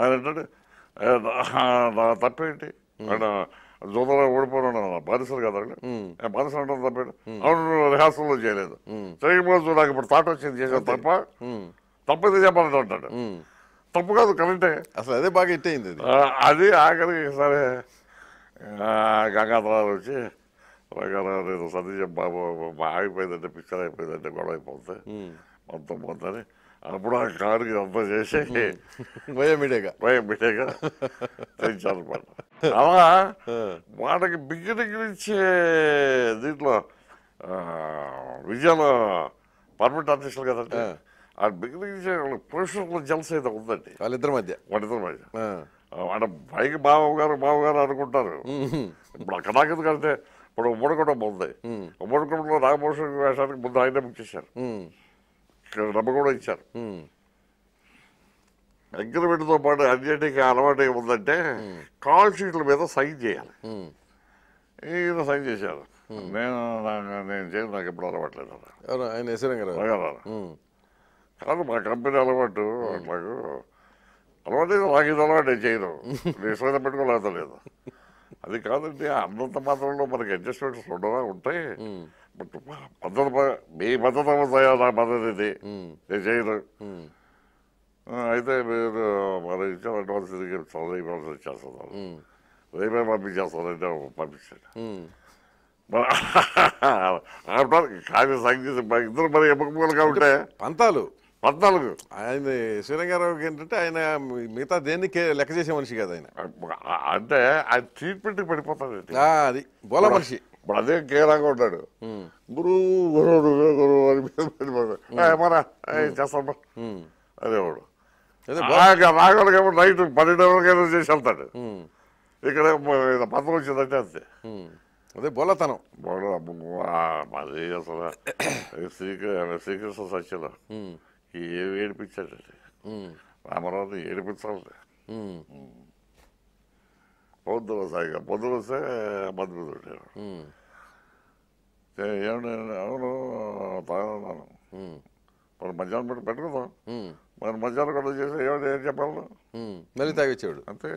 ఆయన ఏంటంటే నా తప్పేంటి ఆయన జూదంలో ఓడిపోయిన బానిసలు కదా బానిసలు అంటే తప్పేంటి అవును రిహార్సల్లో చేయలేదు చేయకపోతే నాకు ఇప్పుడు తాట వచ్చింది చేసాను తప్ప తప్పది చెప్పాలంటే అంటాడు తప్పు కాదు కరెంటే అసలు అదే బాగా ఇట్ అయింది అది ఆఖరికి సరే గంగాధరాలు వచ్చి నేను సతీశం బాబు అయిపోయిందంటే పిక్చర్ అయిపోయిందంటే గొడవ అయిపోతే మొత్తం పోతే అప్పుడు ఆ కారు గొప్ప చేసి భయం వయమిడేగా తెచ్చారనమాట అలా వాళ్ళకి బిగినింగ్ నుంచి దీంట్లో విజయాలు పర్మనెంట్ ఆఫీసులు కదండి ఆ బిగినింగ్ నుంచి వాళ్ళ ప్రొఫెషనల్ జలస అయితే ఉందండి వాళ్ళిద్దరి మధ్య వాళ్ళిద్దరి మధ్య అంటే పైకి బావ గారు బావ గారు అనుకుంటారు ఇప్పుడు అక్కడ ఎందుకంటే ఇప్పుడు ఉమ్మడి కుటుంబం ఉంది ఉమ్మడి కుటుంబంలో రామభూషణ్ వేషానికి ముందు ఆయనే చేశారు ఇక్కడ డబ్బు కూడా ఇచ్చారు అగ్రిమెంట్తో పాటు అన్నిటికీ అలవాటు ఏముందంటే కాల్ షీట్ల మీద సైన్ చేయాలి ఈయన సైన్ చేశారు నేను నేను చేయను నాకు ఎప్పుడు అలవాట్లేదు ఆయన కాదు మా కంపెనీ అలవాటు నాకు అలవాటు నాకు ఇది అలవాటు నేను చేయను నిశ్చిత పెట్టుకోలేదు అది కాదండి అన్నంత మాత్రంలో మనకి అడ్జస్ట్మెంట్స్ ఉండవా ఉంటాయి పద్ధతి మీ మద్దతు సమస్య పద్ధతి ఇది నేను చేయను అయితే మీరు మరి ఇచ్చిన అడ్వాన్స్ తిరిగి రేపు ఇచ్చేస్తాను రేపే పంపించేస్తాను అంటే పంపించండి కానీ సంగీతం ఇద్దరు మరి ఎమ్మకమూలుగా ఉంటే పంతాలు పద్నాలుగు ఆయన శ్రీరంగారావుకి ఏంటంటే ఆయన మిగతా దేనికి లెక్క చేసే మనిషి కదా ఆయన అంటే ఆయన ట్రీట్మెంట్కి పడిపోతాడు అది బోల మనిషి ఇప్పుడు అదే కేలాగా ఉంటాడు గురువు గురువు గురువు అని మీద మరా చేస్తాను అనేవాడు రాగలకి ఏమో నైట్ పన్నెండు వరకైనా చేసి వెళ్తాడు ఇక్కడ పత్రం వచ్చిందంటే అంతే అదే బోలతనం బోల అది అసలు శ్రీకృష్ణ శ్రీకృష్ణ సత్యం ఏమి ఏడిపించాడు రామరాజు ఏడిపించాలి పొద్దున సాయిగా పొద్దున వస్తే మధురు ఏమంటే అవును మరి మధ్యాహ్నం పెట్టుకుందాం మరి మధ్యాహ్నం కూడా చేసి ఏమైనా ఏం చెప్పాలి మళ్ళీ తాగిచ్చేవాడు అంతే